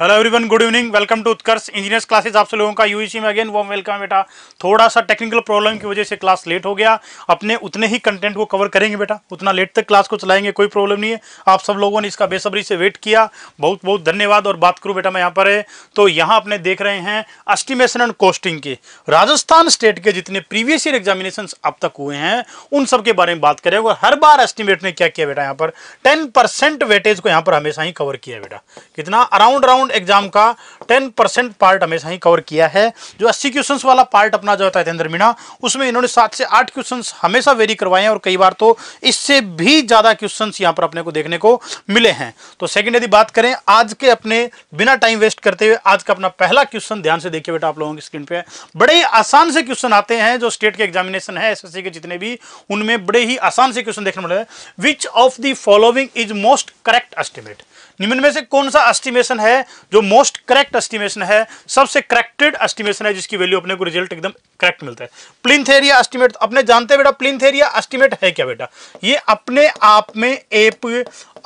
Hello everyone good evening welcome to Utkarsh engineers classes आप सब लोगों का यूईसी e में अगेन वॉम वेलकम बेटा थोड़ा सा टेक्निकल प्रॉब्लम की वजह से क्लास लेट हो गया अपने उतने ही कंटेंट को कवर करेंगे बेटा उतना लेट तक क्लास को चलाएंगे कोई प्रॉब्लम नहीं है आप सब लोगों ने इसका बेसब्री से वेट किया बहुत बहुत धन्यवाद और बात करूँ बेटा मैं यहाँ पर है तो यहाँ अपने देख रहे हैं एस्टिमेशन एंड कॉस्टिंग के राजस्थान स्टेट के जितने प्रीवियस ईयर एग्जामिनेशन अब तक हुए हैं उन सब के बारे में बात करेंगे और हर बार एस्टिमेट ने क्या किया बेटा यहाँ पर टेन वेटेज को यहाँ पर हमेशा ही कवर किया बेटा कितना अराउंड अराउंड राउंड एग्जाम का 10 परसेंट पार्ट हमेशा ही कवर किया है जो 80 क्वेश्चंस वाला पार्ट अपना जो होता है जितेंद्र मीणा उसमें इन्होंने सात से आठ क्वेश्चंस हमेशा वेरी करवाए हैं और कई बार तो इससे भी ज़्यादा क्वेश्चंस यहाँ पर अपने को देखने को मिले हैं तो सेकेंड यदि बात करें आज के अपने बिना टाइम वेस्ट करते हुए आज का अपना पहला क्वेश्चन ध्यान से देखिए बेटा आप लोगों की स्क्रीन पर बड़े आसान से क्वेश्चन आते हैं जो स्टेट के एग्जामिनेशन है एस के जितने भी उनमें बड़े ही आसान से क्वेश्चन देखने मिले which of the following is most correct estimate निम्न में से कौन सा एस्टिमेशन है जो मोस्ट करेक्ट एस्टिमेशन है सबसे करेक्टेड एस्टिमेशन है जिसकी वैल्यू अपने को रिजल्ट एकदम करेक्ट मिलता है प्लिंथ एरिया एस्टिमेट अपने जानते हैं बेटा प्लिंथ एरिया एस्टिमेट है क्या बेटा ये अपने आप में एक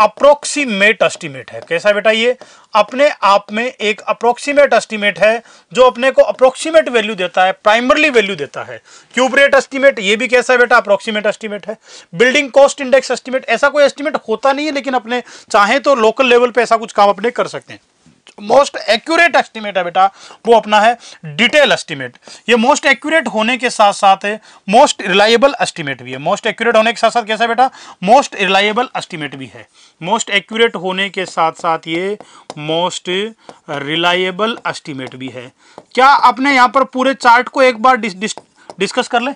अप्रोक्सीमेट एस्टिमेट है कैसा बेटा ये अपने आप में एक अप्रोक्सीमेट एस्टीमेट है जो अपने को अप्रोक्सीमेट वैल्यू देता है प्राइमरली वैल्यू देता है क्यूब रेट एस्टीमेट ये भी कैसा है बेटा अप्रोक्सीमेट एस्टीमेट है बिल्डिंग कॉस्ट इंडेक्स एस्टीमेट ऐसा कोई एस्टीमेट होता नहीं है लेकिन अपने चाहे तो लोकल लेवल पर ऐसा कुछ काम अपने कर सकते हैं मोस्ट एक्यूरेट एस्टिमेट है बेटा वो अपना है डिटेल एस्टिमेट ये मोस्ट एक्यूरेट होने के साथ साथ है मोस्ट रिलायबल एस्टिमेट भी है मोस्ट एक्यूरेट होने के साथ साथ कैसा है बेटा मोस्ट रिलायबल एस्टिमेट भी है मोस्ट एक्यूरेट होने के साथ साथ ये मोस्ट रिलायबल एस्टिमेट भी है क्या आपने यहाँ पर पूरे चार्ट को एक बार डिस्कस कर लें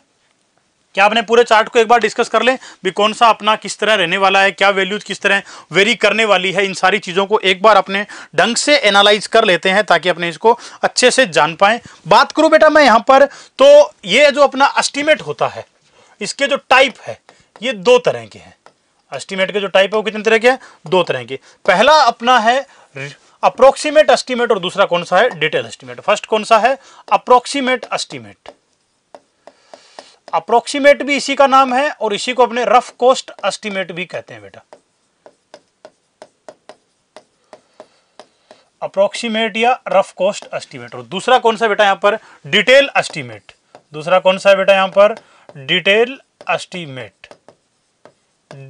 क्या आपने पूरे चार्ट को एक बार डिस्कस कर लें भी कौन सा अपना किस तरह रहने वाला है क्या वैल्यूज किस तरह वेरी करने वाली है इन सारी चीज़ों को एक बार अपने ढंग से एनालाइज कर लेते हैं ताकि अपने इसको अच्छे से जान पाएं बात करूं बेटा मैं यहाँ पर तो ये जो अपना एस्टिमेट होता है इसके जो टाइप है ये दो तरह के हैं एस्टिमेट के जो टाइप है वो कितने तरह के हैं दो तरह के पहला अपना है अप्रोक्सीमेट एस्टिमेट और दूसरा कौन सा है डिटेल एस्टिमेट फर्स्ट कौन सा है अप्रोक्सीमेट एस्टिमेट अप्रोक्सीमेट भी इसी का नाम है और इसी को अपने रफ कोस्ट एस्टिमेट भी कहते हैं बेटा अप्रोक्सीमेट या रफ कोस्ट एस्टिमेट और दूसरा कौन सा बेटा यहां पर डिटेल एस्टिमेट दूसरा कौन सा बेटा यहां पर डिटेल एस्टिमेट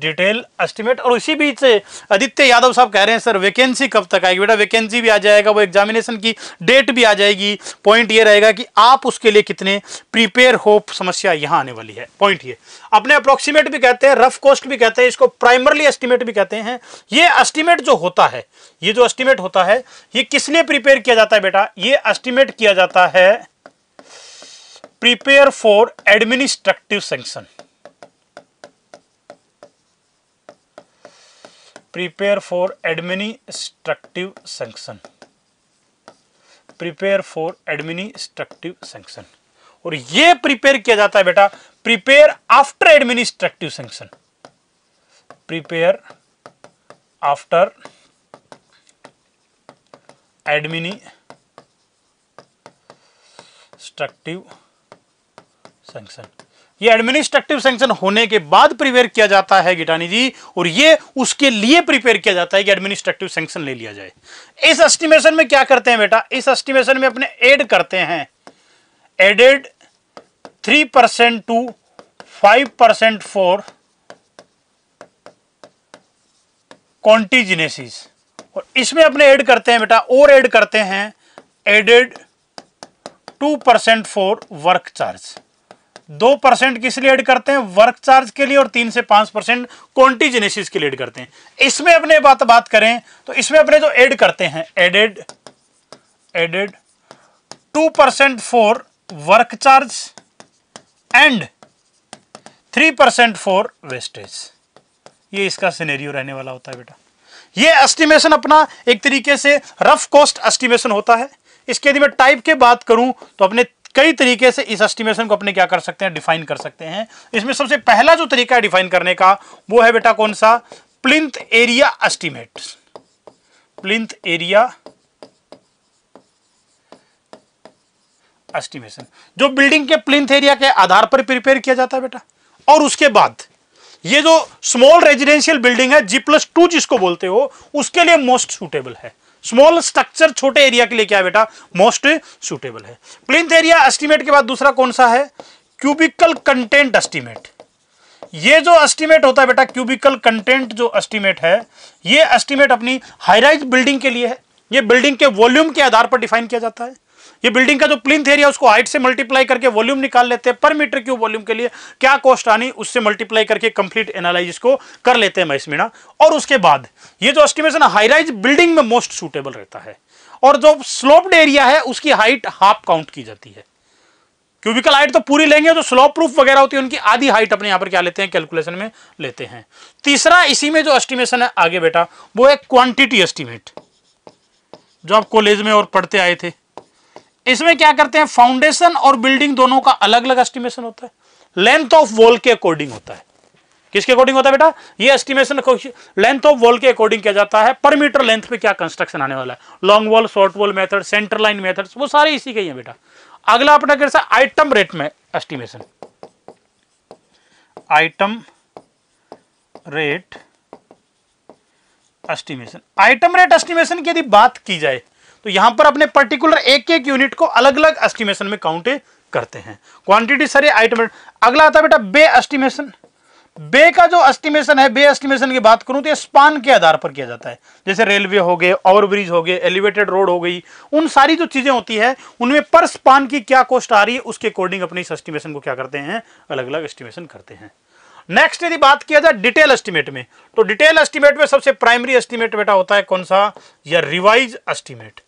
डिटेल एस्टिमेट और इसी बीच आदित्य यादव साहब कह रहे हैं सर वैकेंसी कब तक आएगी बेटा वैकेंसी भी आ जाएगा वो एग्जामिनेशन की डेट भी आ जाएगी पॉइंट ये रहेगा कि आप उसके लिए कितने प्रिपेयर हो समस्या यहाँ आने वाली है पॉइंट ये अपने अप्रोक्सीमेट भी कहते हैं रफ कॉस्ट भी कहते हैं इसको प्राइमरली एस्टिमेट भी कहते हैं ये एस्टिमेट जो होता है ये जो एस्टिमेट होता है ये किसने प्रिपेयर किया जाता है बेटा ये एस्टिमेट किया जाता है prepare for administrative sanction prepare for administrative sanction prepare for administrative sanction और ये प्रिपेयर किया जाता है बेटा prepare after administrative sanction prepare after administrative sanction ये एडमिनिस्ट्रेटिव सेंक्शन होने के बाद प्रिपेयर किया जाता है गिटानी जी और ये उसके लिए प्रिपेयर किया जाता है कि एडमिनिस्ट्रेटिव सेंक्शन ले लिया जाए इस एस्टिमेशन में क्या करते हैं बेटा इस एस्टिमेशन में अपने एड करते हैं added three percent to five percent for contingencies और इसमें अपने ऐड करते हैं बेटा और एड करते हैं added two percent for work charge दो परसेंट किस लिए एड करते हैं वर्क चार्ज के लिए और तीन से पांच परसेंट कॉन्टीजेनेसिस के लिए एड करते हैं इसमें अपने बात बात करें तो इसमें अपने जो एड करते हैं added added two percent for work charge and three percent for wastage ये इसका सिनेरियो रहने वाला होता है बेटा ये एस्टिमेशन अपना एक तरीके से रफ कॉस्ट एस्टिमेशन होता है इसके यदि मैं टाइप के बात करूं तो अपने कई तरीके से इस एस्टिमेशन को अपने क्या कर सकते हैं डिफाइन कर सकते हैं इसमें सबसे पहला जो तरीका है डिफाइन करने का वो है बेटा कौन सा plinth area estimate plinth area estimation जो बिल्डिंग के प्लिंथ एरिया के आधार पर प्रिपेयर किया जाता है बेटा और उसके बाद ये जो स्मॉल रेजिडेंशियल बिल्डिंग है जी प्लस टू जिसको बोलते हो उसके लिए मोस्ट सुटेबल है स्मॉल स्ट्रक्चर छोटे एरिया के लिए क्या बेटा मोस्ट सुटेबल है प्लिंथ एरिया एस्टिमेट के बाद दूसरा कौन सा है क्यूबिकल कंटेंट एस्टिमेट ये जो एस्टिमेट होता है बेटा क्यूबिकल कंटेंट जो एस्टिमेट है ये एस्टिमेट अपनी हाईराइज बिल्डिंग के लिए है ये बिल्डिंग के वॉल्यूम के आधार पर डिफाइन किया जाता है ये बिल्डिंग का जो प्लिन एरिया उसको हाइट से मल्टीप्लाई करके वॉल्यूम निकाल लेते हैं पर मीटर क्यूब वॉल्यूम के लिए क्या कॉस्ट आनी उससे मल्टीप्लाई करके कंप्लीट एनालिस को कर लेते हैं महेश मीणा और उसके बाद ये जो एस्टिमेशन हाईराइज बिल्डिंग में मोस्ट सुटेबल रहता है और जो स्लोप्ड एरिया है उसकी हाइट हाफ काउंट की जाती है क्यूबिकल हाइट तो पूरी लेंगे जो स्लोप प्रूफ वगैरह होती है उनकी आधी हाइट अपने यहां पर क्या लेते हैं कैलकुलेशन में लेते हैं तीसरा इसी में जो एस्टिमेशन है आगे बेटा वो है क्वांटिटी एस्टिमेट जो आप कॉलेज में और पढ़ते आए थे इसमें क्या करते हैं फाउंडेशन और बिल्डिंग दोनों का अलग अलग एस्टिमेशन होता है लेंथ ऑफ वॉल के अकॉर्डिंग होता है किसके अकॉर्डिंग होता है बेटा ये एस्टिमेशन लेंथ ऑफ वॉल के अकॉर्डिंग किया जाता है पर मीटर लेंथ पे क्या कंस्ट्रक्शन आने वाला है long wall short wall method centre line method वो सारे इसी के ही है बेटा अगला अपना कैसा आइटम रेट में estimation item rate estimation item rate estimation की यदि बात की जाए तो यहां पर अपने पर्टिकुलर एक एक यूनिट को अलग अलग एस्टिमेशन में काउंट करते हैं क्वांटिटी सारे आइटम अगला आता है बेटा बे एस्टिमेशन बे का जो एस्टिमेशन है बे एस्टिमेशन की बात करूं तो ये स्पान के आधार पर किया जाता है जैसे रेलवे हो गए ओवरब्रिज हो गए एलिवेटेड रोड हो गई उन सारी जो चीज़ें होती है उनमें पर स्पान की क्या कॉस्ट आ रही है उसके अकॉर्डिंग अपने इस एस्टिमेशन को क्या करते हैं अलग अलग एस्टिमेशन करते हैं नेक्स्ट यदि बात किया जाए डिटेल एस्टिमेट में तो डिटेल एस्टिमेट में सबसे प्राइमरी एस्टिमेट बेटा होता है कौन सा या रिवाइज एस्टिमेट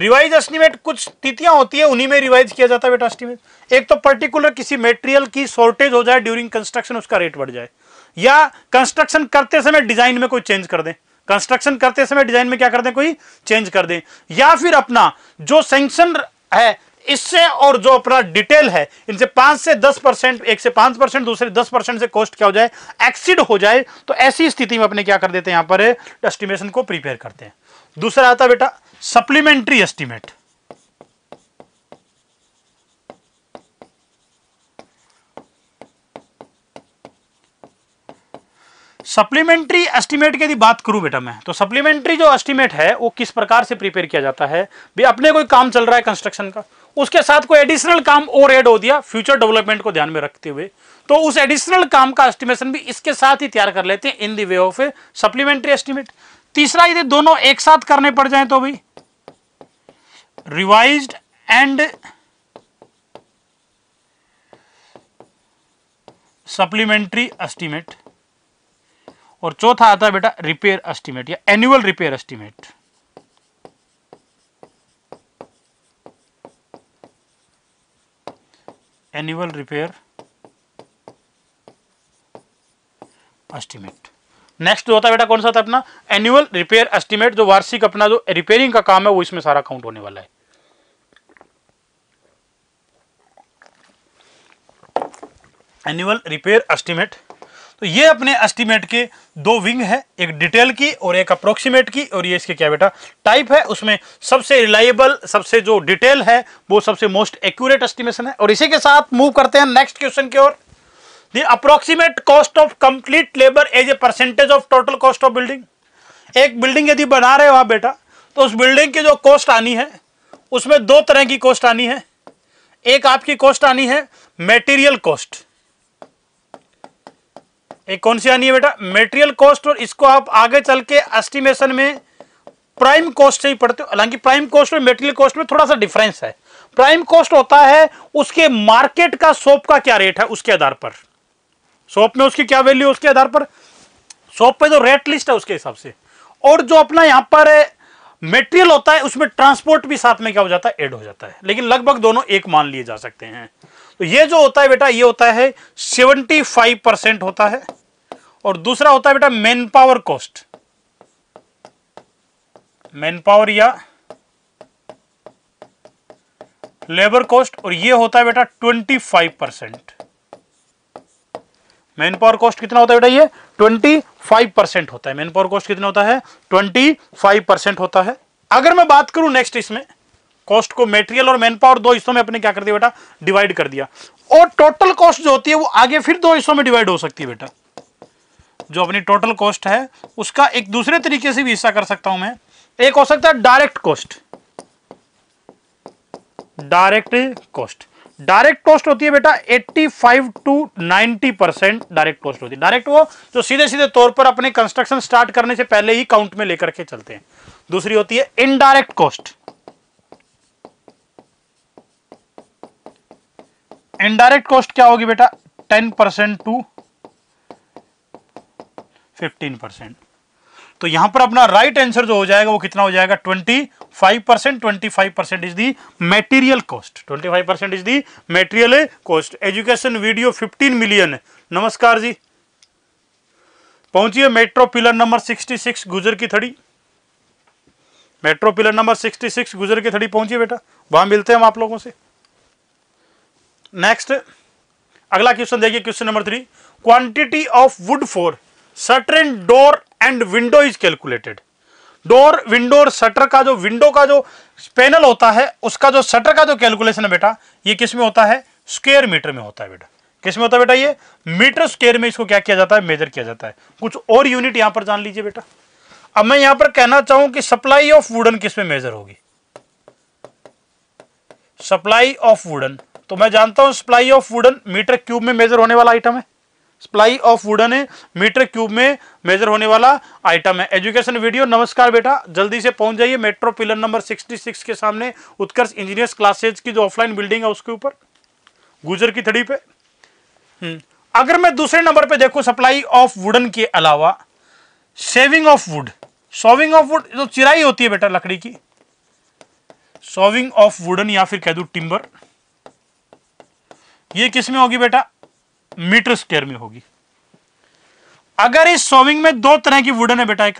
रिवाइज एस्टिमेट कुछ तिथियां होती है उन्हीं में रिवाइज किया जाता है बेटा एस्टिमेट एक तो पर्टिकुलर किसी मेटेरियल की शॉर्टेज हो जाए ड्यूरिंग कंस्ट्रक्शन उसका रेट बढ़ जाए या कंस्ट्रक्शन करते समय डिजाइन में कोई चेंज कर दें कंस्ट्रक्शन करते समय डिजाइन में क्या कर दें कोई चेंज कर दें या फिर अपना जो सेंक्शन है इससे और जो अपना डिटेल है इनसे पांच से दस परसेंट एक से पांच परसेंट दूसरे दस परसेंट से कॉस्ट क्या हो जाए एक्सिड हो जाए तो ऐसी स्थिति में अपने क्या कर देते हैं यहां पर एस्टिमेशन को प्रिपेयर करते हैं दूसरा आता बेटा सप्लीमेंट्री एस्टिमेट सप्लीमेंट्री एस्टिमेट की यदि बात करूं बेटा मैं तो सप्लीमेंट्री जो एस्टिमेट है वो किस प्रकार से प्रिपेयर किया जाता है भाई अपने कोई काम चल रहा है कंस्ट्रक्शन का उसके साथ कोई एडिशनल काम और एड हो दिया फ्यूचर डेवलपमेंट को ध्यान में रखते हुए तो उस एडिशनल काम का एस्टिमेशन भी इसके साथ ही तैयार कर लेते हैं in the way of a supplementary estimate तीसरा यदि दोनों एक साथ करने पड़ जाए तो भाई रिवाइज एंड सप्लीमेंट्री एस्टिमेट और चौथा आता है बेटा रिपेयर एस्टिमेट या annual repair estimate annual repair estimate next जो होता है बेटा कौन सा था अपना एनुअल रिपेयर एस्टिमेट जो वार्षिक अपना जो रिपेयरिंग का काम है वो इसमें सारा काउंट होने वाला है एनुअल रिपेयर एस्टिमेट तो ये अपने एस्टिमेट के दो विंग है एक डिटेल की और एक अप्रोक्सीमेट की और ये इसके क्या बेटा टाइप है उसमें सबसे रिलायबल सबसे जो डिटेल है वो सबसे मोस्ट एक्यूरेट एस्टिमेशन है और इसी के साथ मूव करते हैं नेक्स्ट क्वेश्चन की ओर the approximate cost of complete labour as a percentage of total cost of building एक बिल्डिंग यदि बना रहे हो आप बेटा तो उस बिल्डिंग की जो कॉस्ट आनी है उसमें दो तरह की कॉस्ट आनी है एक आपकी कॉस्ट आनी है मेटीरियल कॉस्ट ये कौन सी आनी है बेटा मेटेरियल कॉस्ट और इसको आप आगे चल के एस्टिमेशन में प्राइम कॉस्ट से ही पढ़ते हो हालांकि प्राइम कॉस्ट और मेटेरियल कॉस्ट में थोड़ा सा डिफरेंस है प्राइम कॉस्ट होता है उसके मार्केट का सोप का क्या रेट है उसके आधार पर सोप में उसकी क्या वैल्यू है उसके आधार पर सोप पे जो रेट लिस्ट है उसके हिसाब से और जो अपना यहां पर मेटेरियल होता है उसमें ट्रांसपोर्ट भी साथ में क्या हो जाता है एड हो जाता है लेकिन लगभग दोनों एक मान लिए जा सकते हैं तो ये जो होता है बेटा ये होता है सेवेंटी फाइव परसेंट होता है और दूसरा होता है बेटा manpower cost manpower या लेबर कॉस्ट और ये होता है बेटा 25 परसेंट मैन पावर कॉस्ट कितना होता है बेटा ये 25 परसेंट होता है मैन पावर कॉस्ट कितना होता है 25 परसेंट होता है अगर मैं बात करूं नेक्स्ट इसमें कॉस्ट को मेटेरियल और मैन पावर दो हिस्सों में अपने क्या कर दिया बेटा डिवाइड कर दिया और टोटल कॉस्ट जो होती है वो आगे फिर दो हिस्सों में डिवाइड हो सकती है बेटा जो अपनी टोटल कॉस्ट है उसका एक दूसरे तरीके से भी हिस्सा कर सकता हूं मैं एक हो सकता है direct cost direct cost direct cost होती है बेटा 85 टू 90 परसेंट डायरेक्ट कॉस्ट होती है डायरेक्ट वो जो सीधे सीधे तौर पर अपने कंस्ट्रक्शन स्टार्ट करने से पहले ही काउंट में लेकर के चलते हैं दूसरी होती है इनडायरेक्ट कॉस्ट इनडायरेक्ट कॉस्ट क्या होगी बेटा 10 परसेंट टू फिफ्टीन परसेंट तो यहां पर अपना राइट right आंसर जो हो जाएगा वो कितना हो जाएगा twenty five percent twenty five percent is the material cost twenty five percent is the material cost education video fifteen million है नमस्कार जी पहुंचिए metro pillar number sixty six Gujar ki Thadi metro pillar number sixty six Gujar ki थड़ी पहुंचिए बेटा वहां मिलते हैं हम आप लोगों से नेक्स्ट अगला क्वेश्चन देखिए question number three quantity of wood for shuttering door and window is calculated door window और शटर का जो विंडो का जो पैनल होता है उसका जो शटर का जो कैलकुलेशन है बेटा ये किस में होता है स्क्वेयर मीटर में होता है बेटा किस में होता है बेटा ये मीटर स्क्वेयर में इसको क्या किया जाता है मेजर किया जाता है कुछ और यूनिट यहां पर जान लीजिए बेटा अब मैं यहां पर कहना चाहूं कि सप्लाई ऑफ वुडन किस में मेजर होगी सप्लाई ऑफ वुडन तो मैं जानता हूं supply of wooden metre cube में मेजर होने वाला आइटम है सप्लाई ऑफ वुडन है मीटर क्यूब में मेजर होने वाला आइटम है एजुकेशन वीडियो नमस्कार बेटा जल्दी से पहुंच जाइए मेट्रो पिलर नंबर 66 के सामने उत्कर्ष इंजीनियर्स क्लासेज की जो ऑफलाइन बिल्डिंग है उसके ऊपर गुजर की थड़ी पे हम्म। अगर मैं दूसरे नंबर पे देखूं सप्लाई ऑफ वुडन के अलावा sawing of wood sawing of wood जो चिराई होती है बेटा लकड़ी की सॉविंग ऑफ वुडन या फिर कह दू टिम्बर ये किसमें होगी बेटा मीटर स्क्वायर में होगी अगर इस सोविंग में दो तरह की वुडन है बेटा एक,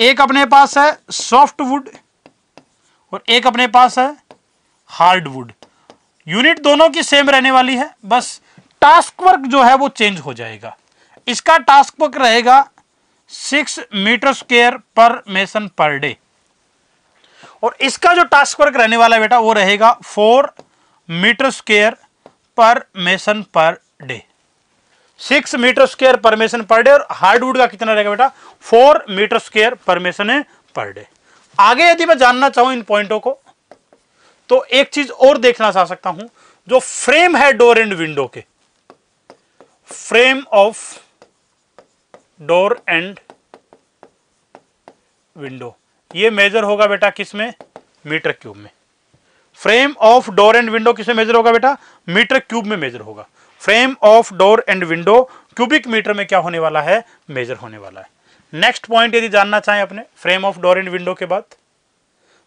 एक अपने पास है सॉफ्ट वुड और एक अपने पास है हार्ड वुड यूनिट दोनों की सेम रहने वाली है बस टास्क वर्क जो है वो चेंज हो जाएगा इसका टास्क वर्क रहेगा six metre square per mason per day और इसका जो टास्क वर्क रहने वाला है बेटा वो रहेगा four metre square per mason per day six metre square per mason per day और हार्डवुड का कितना रहेगा बेटा फोर मीटर स्क्वेयर परमेशन है पर डे आगे यदि मैं जानना चाहूं इन पॉइंटों को तो एक चीज और देखना चाह सकता हूं जो फ्रेम है डोर एंड विंडो के frame of door and window ये मेजर होगा बेटा किसमें मीटर क्यूब में frame of door and window किसमें मेजर होगा बेटा मीटर क्यूब में मेजर होगा frame of door and window cubic metre में क्या होने वाला है मेजर होने वाला है नेक्स्ट पॉइंट यदि जानना चाहें अपने frame of door and window के बाद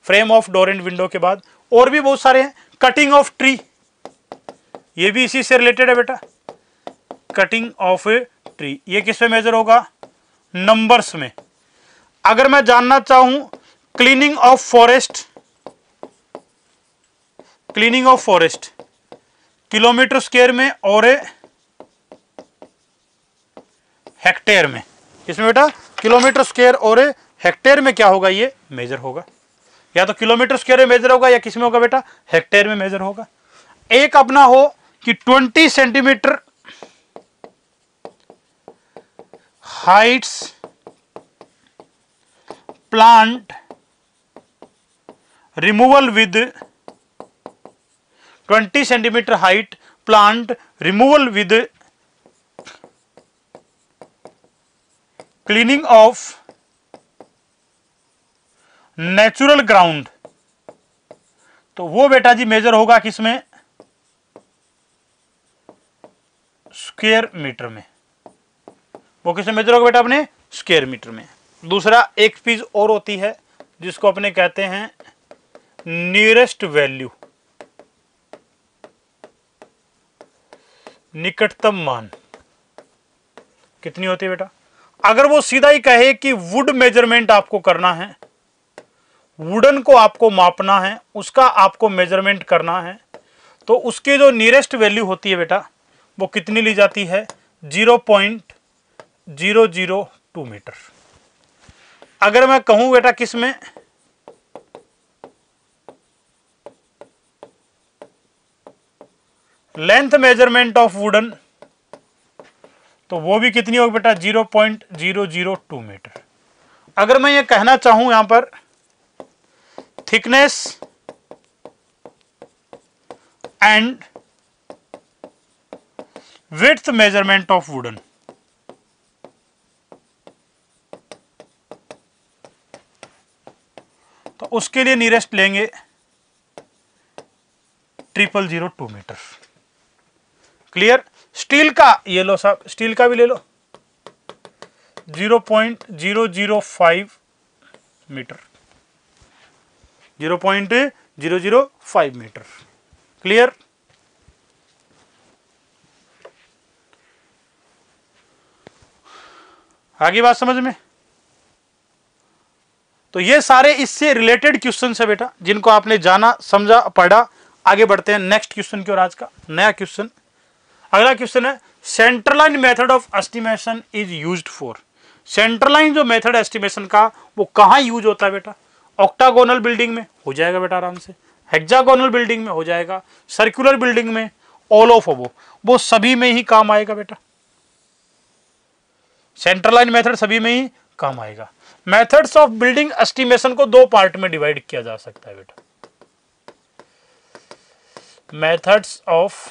frame of door and window के बाद और भी बहुत सारे हैं कटिंग ऑफ ट्री ये भी इसी से रिलेटेड है बेटा कटिंग ऑफ ट्री ये किस पे मेजर होगा नंबर्स में अगर मैं जानना चाहूं cleaning of forest cleaning of forest kilometre square में और हेक्टेयर में इसमें बेटा किलोमीटर स्केयर और हेक्टेयर में क्या होगा ये मेजर होगा या तो किलोमीटर स्केयर में मेजर होगा या किसमें होगा बेटा हेक्टेयर में मेजर होगा एक अपना हो कि 20 centimetre heights plant removal with 20 centimetre height plant removal with cleaning of natural ground तो वो बेटा जी मेजर होगा किसमें स्क्वेयर मीटर में वो किसमें मेजर होगा बेटा अपने स्क्वेयर मीटर में दूसरा एक पीज और होती है जिसको अपने कहते हैं नियरेस्ट वैल्यू निकटतम मान कितनी होती है बेटा अगर वो सीधा ही कहे कि वुड मेजरमेंट आपको करना है वुडन को आपको मापना है उसका आपको मेजरमेंट करना है तो उसकी जो नियरेस्ट वैल्यू होती है बेटा वो कितनी ली जाती है zero point zero zero two metre अगर मैं कहूं बेटा किस में लेंथ मेजरमेंट ऑफ वुडन तो वो भी कितनी होगी बेटा zero point zero zero two metre अगर मैं ये कहना चाहूं यहां पर thickness and width measurement of wooden तो उसके लिए नियरेस्ट लेंगे triple zero two metre clear steel का ये लो साहब स्टील का भी ले लो zero point zero zero five metre zero point zero zero five metre clear आगे बात समझ में तो ये सारे इससे रिलेटेड क्वेश्चन है बेटा जिनको आपने जाना समझा पढ़ा आगे बढ़ते हैं नेक्स्ट क्वेश्चन की ओर आज का नया क्वेश्चन अगला क्वेश्चन है centre line method of estimation is used for centre line जो मेथड एस्टिमेशन का वो कहाँ यूज होता है बेटा ऑक्टागोनल बिल्डिंग में हो जाएगा बेटा आराम से हेक्जागोनल बिल्डिंग में हो जाएगा सर्कुलर बिल्डिंग में ऑल ऑफ वो वो सभी में ही काम आएगा बेटा सेंट्रलाइन मेथड सभी में ही काम आएगा मेथड्स ऑफ बिल्डिंग एस्टिमेशन को दो पार्ट में डिवाइड किया जा सकता है बेटा मेथड्स ऑफ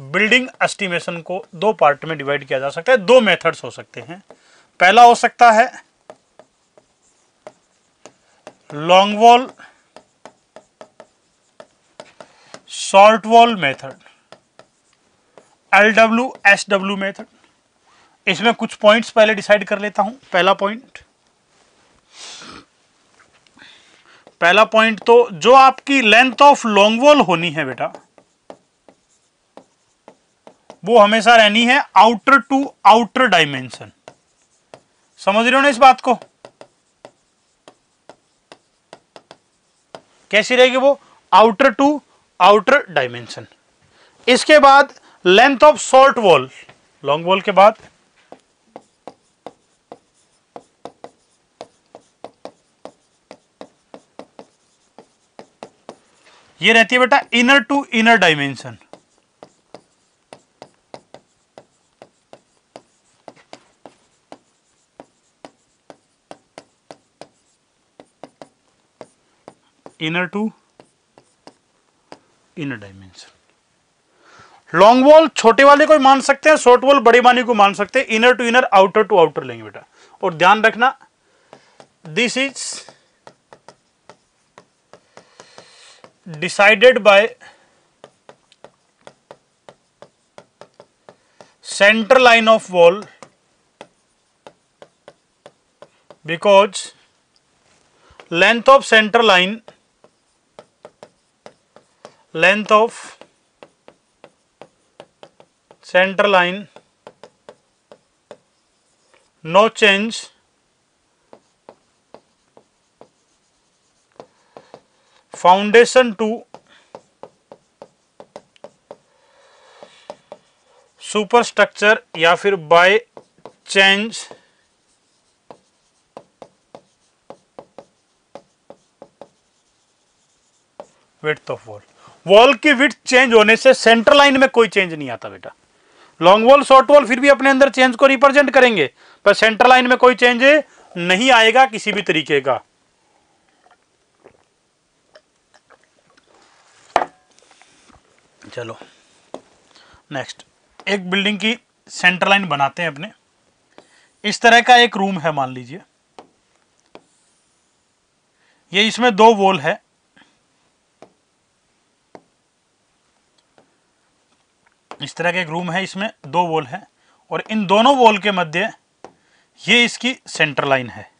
बिल्डिंग एस्टिमेशन को दो पार्ट में डिवाइड किया जा सकता है दो मेथड्स हो सकते हैं पहला हो सकता है long wall short wall method L W S W method इसमें कुछ पॉइंट्स पहले डिसाइड कर लेता हूं पहला पॉइंट पहला पॉइंट तो जो आपकी लेंथ ऑफ लॉन्ग वॉल होनी है बेटा वो हमेशा रहनी है आउटर टू आउटर डायमेंशन समझ रहे हो ना इस बात को कैसी रहेगी वो आउटर टू आउटर डायमेंशन इसके बाद length of short wall long wall के बाद ये रहती है बेटा inner to inner dimension inner to inner dimension long wall छोटे वाले को मान सकते हैं शॉर्ट वॉल बड़े वाले को मान सकते हैं inner to inner outer to outer लेंगे बेटा और ध्यान रखना this is decided by centre line of wall because length of centre line length of center line no change foundation to superstructure या फिर by change width of wall wall की width change होने से सेंटर लाइन में कोई change नहीं आता बेटा लॉन्ग वॉल शॉर्ट वॉल फिर भी अपने अंदर चेंज को रिप्रेजेंट करेंगे पर सेंटर लाइन में कोई चेंज नहीं आएगा किसी भी तरीके का चलो नेक्स्ट एक बिल्डिंग की सेंटर लाइन बनाते हैं अपने इस तरह का एक रूम है मान लीजिए ये इसमें दो वॉल है इस तरह का एक रूम है इसमें दो वॉल है और इन दोनों वॉल के मध्य ये इसकी सेंटर लाइन है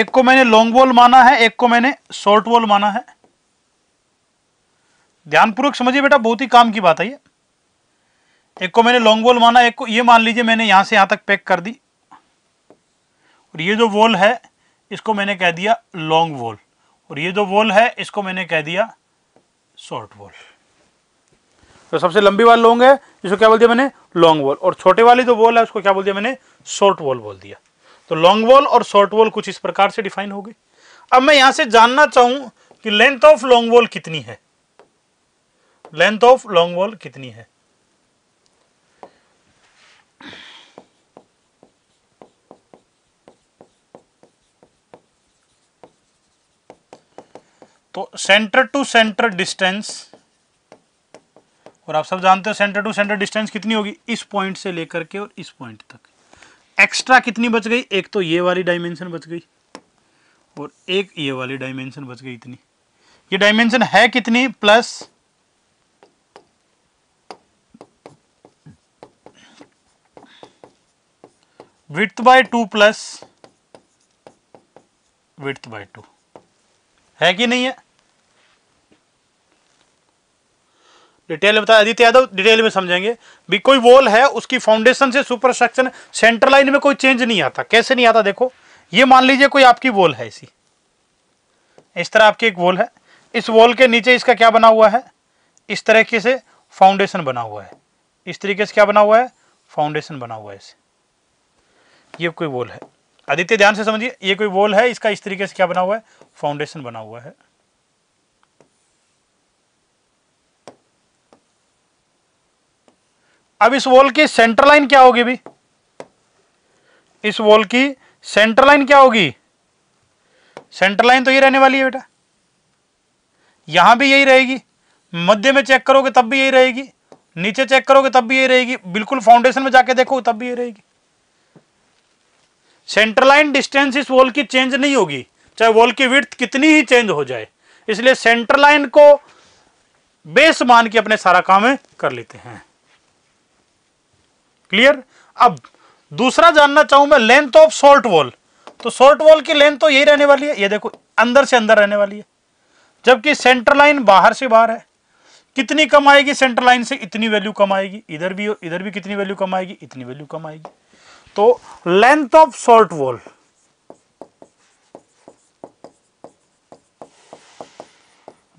एक को मैंने लॉन्ग वॉल माना है एक को मैंने शॉर्ट वॉल माना है ध्यानपूर्वक समझिए बेटा बहुत ही काम की बात है ये एक को मैंने लॉन्ग वॉल माना एक को ये मान लीजिए मैंने यहां से यहां तक पैक कर दी और ये जो वॉल है इसको मैंने कह दिया लॉन्ग वॉल और ये जो वॉल है इसको मैंने कह दिया शॉर्ट वॉल तो सबसे लंबी वाल लॉन्ग है इसको क्या बोल दिया मैंने लॉन्ग वॉल और छोटे वाली जो वॉल है उसको क्या बोल दिया मैंने शॉर्ट वॉल बोल दिया तो लॉन्ग वॉल और शॉर्ट वॉल कुछ इस प्रकार से डिफाइन हो गई अब मैं यहां से जानना चाहूं कि लेंथ ऑफ लॉन्ग वॉल कितनी है लेंथ ऑफ लॉन्ग वॉल कितनी है तो सेंटर टू सेंटर डिस्टेंस और आप सब जानते हो सेंटर टू सेंटर डिस्टेंस कितनी होगी इस पॉइंट से लेकर के और इस पॉइंट तक एक्स्ट्रा कितनी बच गई एक तो ये वाली डायमेंशन बच गई और एक ये वाली डायमेंशन बच गई इतनी ये डायमेंशन है कितनी plus width by two plus width by two है कि नहीं है डिटेल में बताया आदित्य यादव डिटेल में समझेंगे भी कोई वॉल है उसकी फाउंडेशन से सुपर स्ट्रक्चर सेंटर लाइन में कोई चेंज नहीं आता कैसे नहीं आता देखो ये मान लीजिए कोई आपकी वॉल है इसी इस तरह आपकी एक वॉल है इस वॉल के नीचे इसका क्या बना हुआ है इस तरीके से फाउंडेशन बना हुआ है इस तरीके से क्या बना हुआ है फाउंडेशन बना हुआ है इसे ये कोई वॉल है आदित्य ध्यान से समझिए ये कोई वॉल है इसका इस तरीके से क्या बना हुआ है फाउंडेशन बना हुआ है अब इस वॉल की सेंटर लाइन क्या होगी भी इस वॉल की सेंटर लाइन क्या होगी सेंटर लाइन तो ये रहने वाली है बेटा यहां भी यही रहेगी मध्य में चेक करोगे तब भी यही रहेगी नीचे चेक करोगे तब भी यही रहेगी बिल्कुल फाउंडेशन में जाके देखो तब भी यही रहेगी सेंटर लाइन डिस्टेंस इस वॉल की चेंज नहीं होगी चाहे वॉल की विर्थ कितनी ही चेंज हो जाए इसलिए सेंटर लाइन को बेस मान के अपने सारा काम कर लेते हैं क्लियर अब दूसरा जानना चाहूं मैं लेंथ ऑफ शॉर्ट वॉल तो शॉर्ट वॉल की लेंथ तो यही रहने वाली है ये देखो अंदर से अंदर रहने वाली है जबकि सेंटर लाइन बाहर से बाहर है कितनी कम आएगी सेंटर लाइन से इतनी वैल्यू कम आएगी इधर भी इधर भी कितनी वैल्यू कम आएगी इतनी वैल्यू कम आएगी तो length of short wall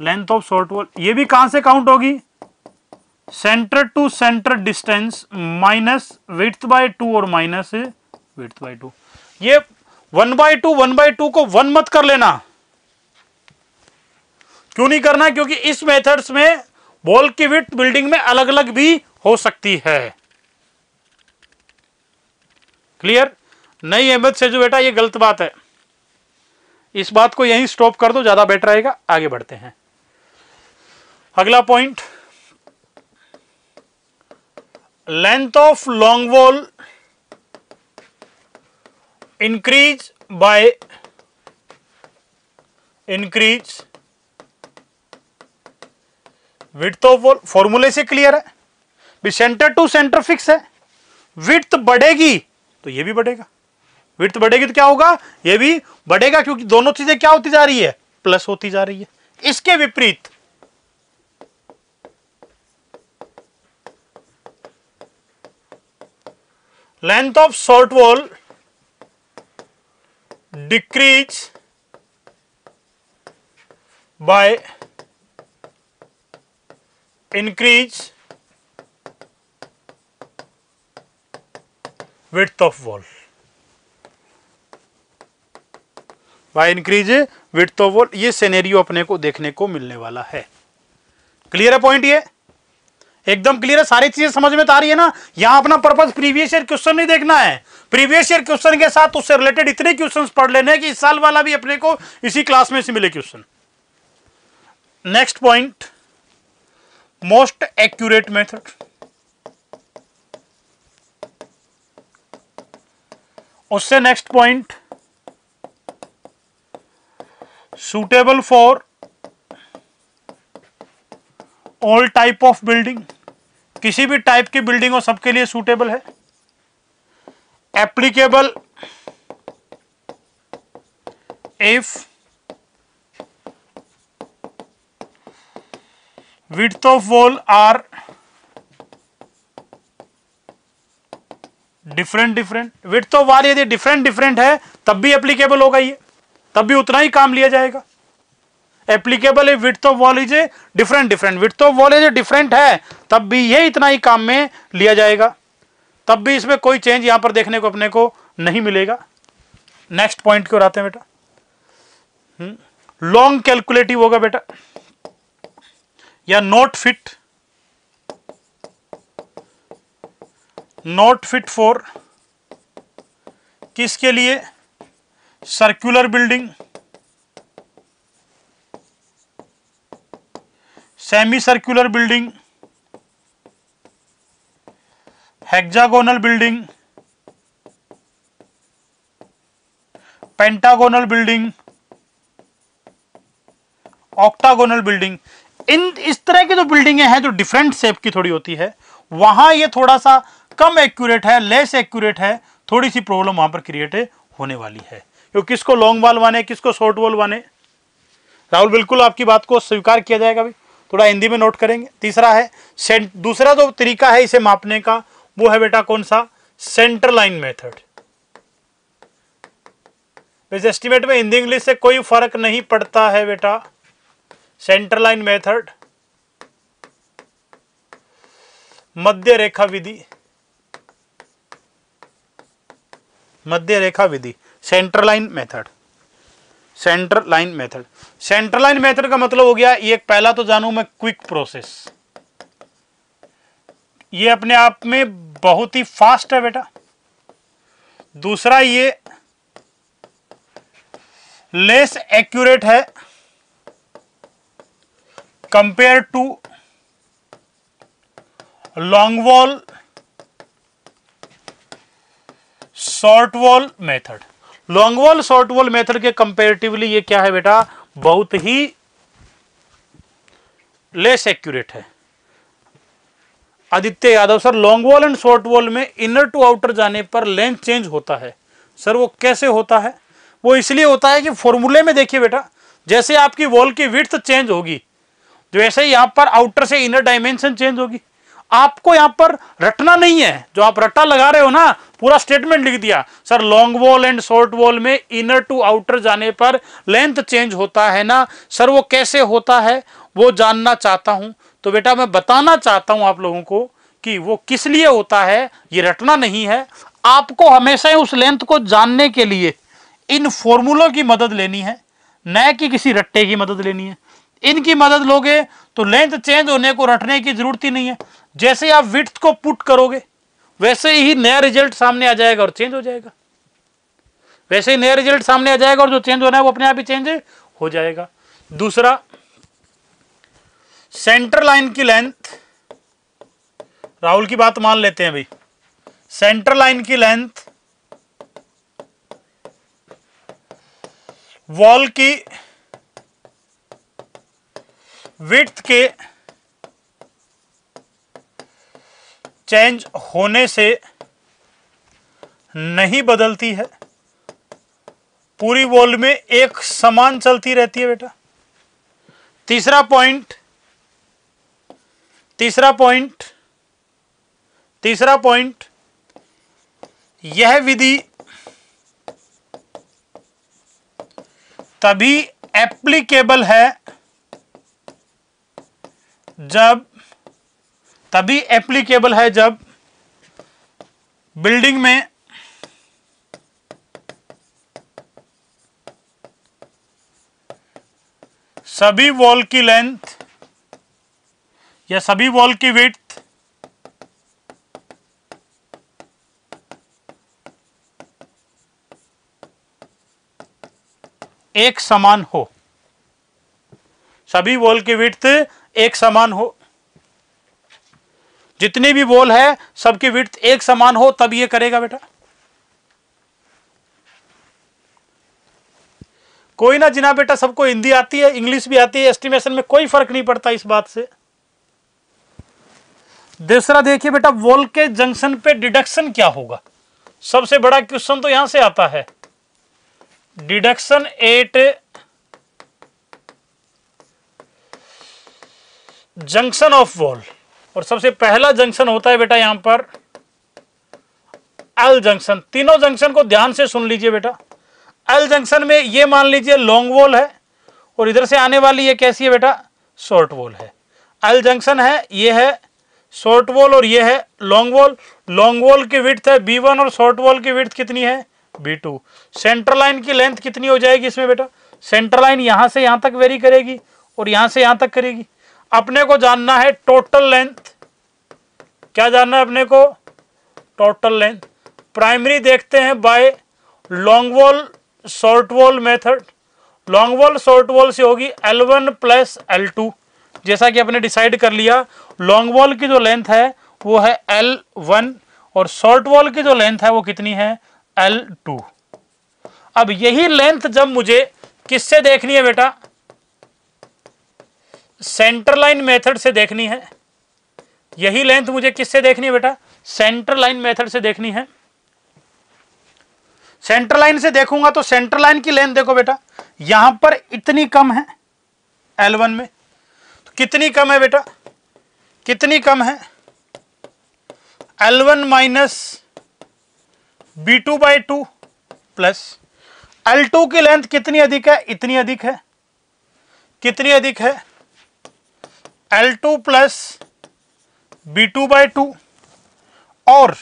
length of short wall ये भी कहां से काउंट होगी centre to centre distance minus width by two और माइनस विथ बाय टू ये one by two one by two को वन मत कर लेना क्यों नहीं करना क्योंकि इस मेथड्स में बॉल की विथ बिल्डिंग में अलग अलग भी हो सकती है क्लियर नहीं अहमद से जो बेटा ये गलत बात है इस बात को यहीं स्टॉप कर दो ज्यादा बेटर रहेगा आगे बढ़ते हैं अगला point length of long wall increase by increase width of wall फॉर्मूले से क्लियर है भी सेंटर टू सेंटर फिक्स है विथ बढ़ेगी तो ये भी बढ़ेगा विथ बढ़ेगी तो क्या होगा ये भी बढ़ेगा क्योंकि दोनों चीजें क्या होती जा रही है प्लस होती जा रही है इसके विपरीत length of short wall decrease by increase width of wall by increase width of wall ये scenario अपने को देखने को मिलने वाला है clear है point ये एकदम क्लियर है सारी चीजें समझ में तो आ रही है ना यहां अपना पर्पज प्रीवियस ईयर क्वेश्चन नहीं देखना है प्रीवियस ईयर क्वेश्चन के साथ उससे रिलेटेड इतने क्वेश्चन पढ़ लेने कि इस साल वाला भी अपने को इसी क्लास में से मिले question next point most accurate method उससे next point suitable for all type of building किसी भी टाइप की बिल्डिंग हो सबके लिए सूटेबल है applicable if width of wall are different different width of wall यदि डिफरेंट डिफरेंट है तब भी एप्लीकेबल होगा ये तब भी उतना ही काम लिया जाएगा एप्लीकेबल है width of wall is different different width of wall is different है तब भी ये इतना ही काम में लिया जाएगा तब भी इसमें कोई चेंज यहां पर देखने को अपने को नहीं मिलेगा नेक्स्ट पॉइंट क्यों आते हैं बेटा लॉन्ग हम्म, कैलकुलेटिव होगा बेटा या not fit not fit for किसके लिए circular building semi circular building hexagonal building pentagonal building octagonal building इन इस तरह की जो तो बिल्डिंगें हैं जो डिफरेंट शेप की थोड़ी होती है वहां ये थोड़ा सा कम एक्यूरेट है लेस एक्यूरेट है थोड़ी सी प्रॉब्लम वहां पर क्रिएट होने वाली है क्यों किसको लॉन्ग वॉल वाने किसको शॉर्ट वॉल वाने राहुल बिल्कुल आपकी बात को स्वीकार किया जाएगा भाई थोड़ा हिंदी में नोट करेंगे तीसरा है सेंट दूसरा जो तरीका है इसे मापने का वो है बेटा कौन सा सेंटर लाइन मेथड इस एस्टिमेट में हिंदी इंग्लिश से कोई फर्क नहीं पड़ता है बेटा सेंटर लाइन मेथड मध्य रेखा विधि मध्य रेखा विधि centre line method centre line method centre line method का मतलब हो गया ये पहला तो जानू मैं क्विक प्रोसेस ये अपने आप में बहुत ही फास्ट है बेटा दूसरा ये लेस एक्यूरेट है compare to long wall short wall method long wall short wall method के कंपेरेटिवली ये क्या है बेटा बहुत ही लेस एक्यूरेट है Aditya Yadav sir long wall and short wall में इनर टू आउटर जाने पर लेंथ चेंज होता है सर वो कैसे होता है वो इसलिए होता है कि फॉर्मूले में देखिए बेटा जैसे आपकी वॉल की विर्थ चेंज होगी वैसे तो ही पर आउटर से इनर डायमेंशन चेंज होगी आपको यहां पर रटना नहीं है जो आप रट्टा लगा रहे हो ना पूरा स्टेटमेंट लिख दिया sir long wall and short wall में इनर टू आउटर जाने पर लेंथ चेंज होता है ना सर वो कैसे होता है वो जानना चाहता हूं तो बेटा मैं बताना चाहता हूं आप लोगों को कि वो किस लिए होता है ये रटना नहीं है आपको हमेशा उस लेंथ को जानने के लिए इन फॉर्मूलों की मदद लेनी है न कि किसी रट्टे की मदद लेनी है इनकी मदद लोगे तो लेंथ चेंज होने को रटने की जरूरत ही नहीं है जैसे आप विथ को पुट करोगे वैसे ही नया रिजल्ट सामने आ जाएगा और चेंज हो जाएगा वैसे ही नया रिजल्ट सामने आ जाएगा और जो चेंज होना है वो अपने आप ही चेंज हो जाएगा दूसरा सेंटर लाइन की लेंथ राहुल की बात मान लेते हैं भाई सेंटर लाइन की लेंथ वॉल की विथ के चेंज होने से नहीं बदलती है पूरी वर्ल्ड में एक समान चलती रहती है बेटा तीसरा पॉइंट तीसरा पॉइंट तीसरा पॉइंट यह विधि तभी एप्लीकेबल है जब तभी एप्लीकेबल है जब बिल्डिंग में सभी वॉल की लेंथ या सभी वॉल की विथ एक समान हो सभी वॉल की विथ एक समान हो जितनी भी बोल है सबकी विथ एक समान हो तब ये करेगा बेटा कोई ना जिना बेटा सबको हिंदी आती है इंग्लिश भी आती है एस्टिमेशन में कोई फर्क नहीं पड़ता इस बात से दूसरा देखिए बेटा वोल के जंक्शन पे डिडक्शन क्या होगा सबसे बड़ा क्वेश्चन तो यहां से आता है deduction at junction of wall और सबसे पहला जंक्शन होता है बेटा यहां पर एल जंक्शन तीनों जंक्शन को ध्यान से सुन लीजिए बेटा एल जंक्शन में ये मान लीजिए लॉन्ग वॉल है और इधर से आने वाली ये कैसी है बेटा शॉर्ट वॉल है एल जंक्शन है ये है शॉर्ट वॉल और ये है लॉन्ग वॉल लॉन्ग वॉल की विर्थ है बी वन और शॉर्ट वॉल की विर्थ कितनी है बी टू सेंटर लाइन की लेंथ कितनी हो जाएगी इसमें बेटा सेंटर लाइन यहां से यहां तक वेरी करेगी और यहां से यहां तक करेगी अपने को जानना है टोटल लेंथ क्या जानना है अपने को टोटल लेंथ प्राइमरी देखते हैं by long wall short wall method long wall short wall से होगी L1 वन प्लस एल जैसा कि आपने डिसाइड कर लिया लॉन्ग वॉल की जो लेंथ है वो है L1 और शॉर्ट वॉल की जो लेंथ है वो कितनी है L2 अब यही लेंथ जब मुझे किससे देखनी है बेटा सेंटर लाइन मेथड से देखनी है यही लेंथ मुझे किससे देखनी है बेटा सेंटर लाइन मेथड से देखनी है सेंटर लाइन से देखूंगा तो सेंटर लाइन की लेंथ देखो बेटा यहां पर इतनी कम है L1 में तो कितनी कम है बेटा कितनी कम है L1 one minus B two by two plus L की लेंथ कितनी अधिक है इतनी अधिक है कितनी अधिक है L two plus B two by two और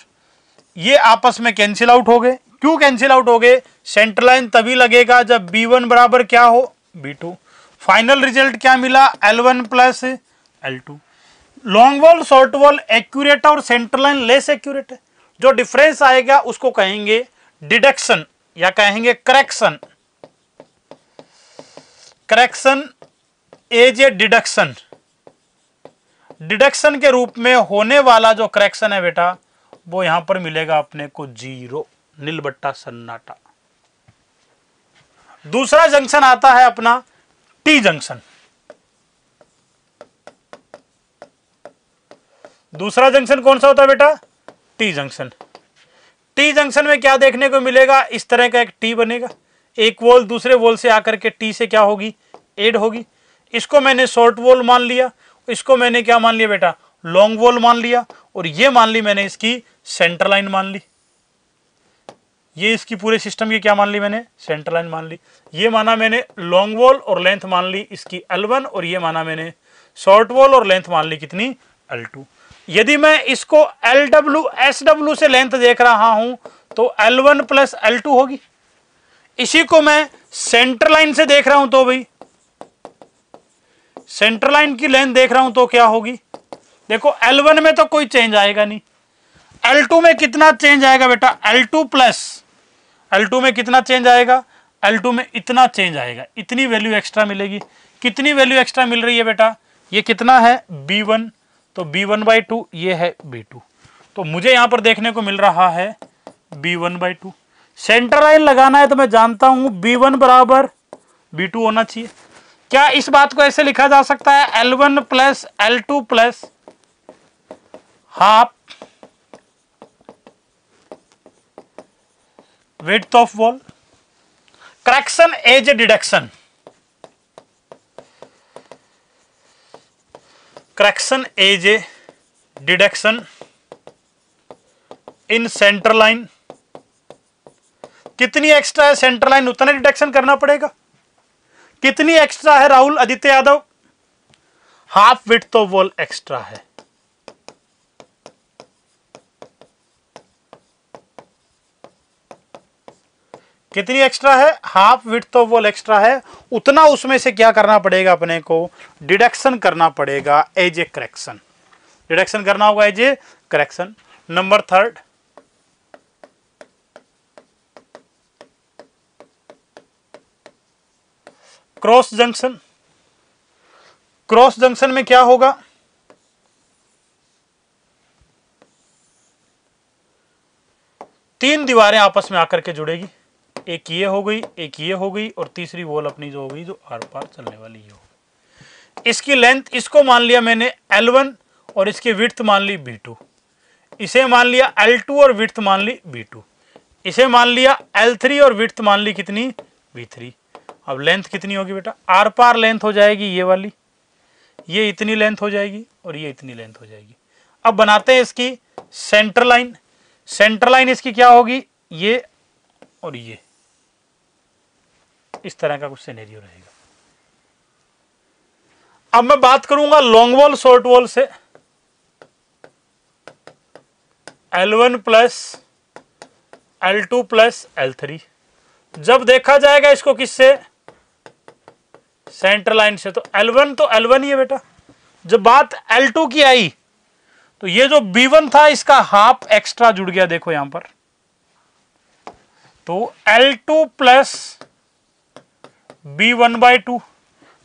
ये आपस में कैंसिल आउट हो गए क्यों कैंसिल आउट हो गए सेंटर लाइन तभी लगेगा जब बी वन बराबर क्या हो बी टू फाइनल रिजल्ट क्या मिला L one plus L two long wall short wall accurate और सेंटर लाइन लेस एक्यूरेट है जो डिफरेंस आएगा उसको कहेंगे डिडक्शन या कहेंगे correction correction as a deduction deduction के रूप में होने वाला जो करेक्शन है बेटा वो यहां पर मिलेगा अपने को जीरो नीलबट्टा सन्नाटा दूसरा जंक्शन आता है अपना टी जंक्शन दूसरा जंक्शन कौन सा होता है बेटा टी जंक्शन टी जंक्शन में क्या देखने को मिलेगा इस तरह का एक टी बनेगा एक वोल दूसरे वोल से आकर के टी से क्या होगी एड होगी इसको मैंने शॉर्ट वोल मान लिया इसको मैंने क्या मान लिया बेटा लॉन्ग वॉल मान लिया और ये मान ली मैंने इसकी सेंटर लाइन मान ली ये इसकी पूरे सिस्टम की क्या मान ली मैंने सेंटर लाइन मान ली ये माना मैंने लॉन्ग वॉल और लेंथ मान ली इसकी L1 और ये माना मैंने शॉर्ट वॉल और लेंथ मान ली कितनी L2 यदि मैं इसको एल डब्ल्यू एस डब्ल्यू से लेंथ देख रहा हूं तो एल वन प्लस एल होगी इसी को मैं सेंटर लाइन से देख रहा हूं तो भाई सेंटर लाइन की लेंथ देख रहा हूं तो क्या होगी देखो L1 में तो कोई चेंज आएगा नहीं L2 में कितना चेंज आएगा बेटा L2 टू प्लस एल में कितना चेंज आएगा L2 में इतना चेंज आएगा इतनी वैल्यू एक्स्ट्रा मिलेगी कितनी वैल्यू एक्स्ट्रा मिल रही है बेटा ये कितना है B1 तो B1 वन बाई टू ये है B2 तो मुझे यहां पर देखने को मिल रहा है B1 one by two centre line लगाना है तो मैं जानता हूं B1 बराबर B2 होना चाहिए क्या इस बात को ऐसे लिखा जा सकता है L one plus L two plus half width of wall correction as deduction correction as deduction in centre line कितनी एक्स्ट्रा है सेंटर लाइन उतना डिडक्शन करना पड़ेगा कितनी एक्स्ट्रा है राहुल आदित्य यादव हाफ विट तो बॉल एक्स्ट्रा है कितनी एक्स्ट्रा है हाफ विट तो बॉल एक्स्ट्रा है उतना उसमें से क्या करना पड़ेगा अपने को डिडक्शन करना पड़ेगा एज ए करेक्शन डिडक्शन करना होगा as a correction number third cross junction cross junction में क्या होगा तीन दीवारें आपस में आकर के जुड़ेगी एक ये हो गई एक ये हो गई और तीसरी वॉल अपनी जो हो गई जो आर पार चलने वाली ये होगी इसकी लेंथ इसको मान लिया मैंने L1 और इसकी विर्थ मान ली B2 इसे मान लिया L2 और विर्थ मान ली B2 इसे मान लिया L3 और विर्थ मान ली कितनी B3 अब लेंथ कितनी होगी बेटा आर पार लेंथ हो जाएगी ये वाली ये इतनी लेंथ हो जाएगी और ये इतनी लेंथ हो जाएगी अब बनाते हैं इसकी सेंटर लाइन सेंटर लाइन इसकी क्या होगी ये और ये इस तरह का कुछ सिनेरियो रहेगा अब मैं बात करूंगा लॉन्ग वॉल शॉर्ट वॉल से L1 plus L two plus three जब देखा जाएगा इसको किससे सेंटर लाइन से तो L1 तो L1 ही है बेटा जब बात L2 की आई तो ये जो B1 था इसका हाफ एक्स्ट्रा जुड़ गया देखो यहां पर तो L2 two plus B one by two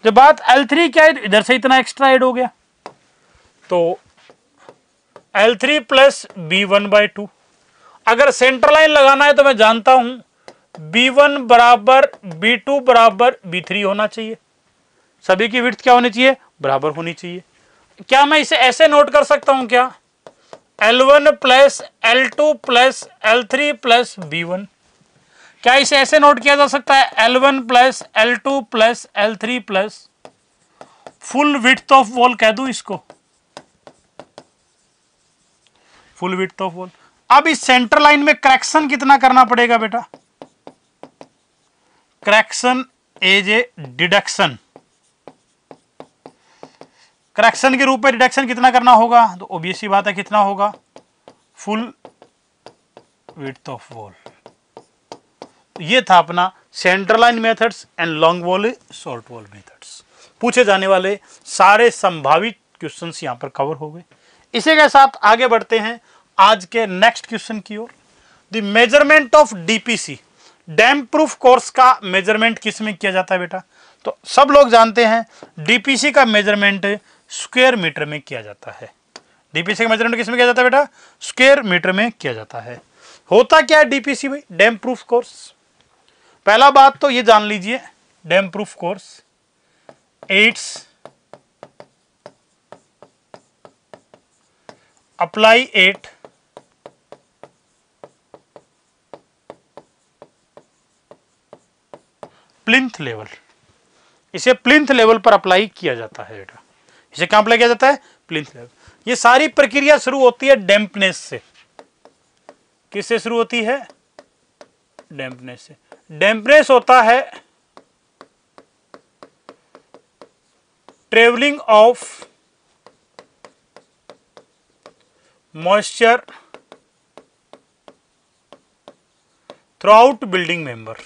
जब बात L3 क्या है इधर से इतना एक्स्ट्रा एड हो गया तो L3 three plus B one by two अगर सेंटर लाइन लगाना है तो मैं जानता हूं B1 बराबर B2 बराबर B3 होना चाहिए सभी की विर्थ क्या होनी चाहिए बराबर होनी चाहिए क्या मैं इसे ऐसे नोट कर सकता हूं क्या L1 one plus L two plus L three plus B one क्या इसे ऐसे नोट किया जा सकता है L1 one plus L two plus L three plus full width of wall कह दू इसको फुल विथ ऑफ वॉल अब इस सेंटर लाइन में क्रैक्शन कितना करना पड़ेगा बेटा correction as a deduction correction के रूप में रिडक्शन कितना करना होगा तो ओबीएससी बात है कितना होगा फुल विथ ऑफ वॉल ये था अपना centre line methods and long wall short wall methods पूछे जाने वाले सारे संभावित क्वेश्चन यहां पर कवर हो गए इसी के साथ आगे बढ़ते हैं आज के नेक्स्ट क्वेश्चन की ओर the measurement of DPC damp proof course का मेजरमेंट किस में किया जाता है बेटा तो सब लोग जानते हैं डीपीसी का मेजरमेंट है, स्क्वेयर मीटर में किया जाता है डीपीसी का मेजरमेंट किस में किया जाता है बेटा स्क्वेयर मीटर में किया जाता है होता क्या है डीपीसी में डैम प्रूफ कोर्स पहला बात तो ये जान लीजिए damp proof course is apply at plinth level इसे प्लिंथ लेवल पर अप्लाई किया जाता है बेटा इसे कहां पर किया जाता है प्लिंथ लेवल ये सारी प्रक्रिया शुरू होती है डैम्पनेस से किससे शुरू होती है डैम्पनेस से डैम्पनेस होता है travelling of moisture throughout building member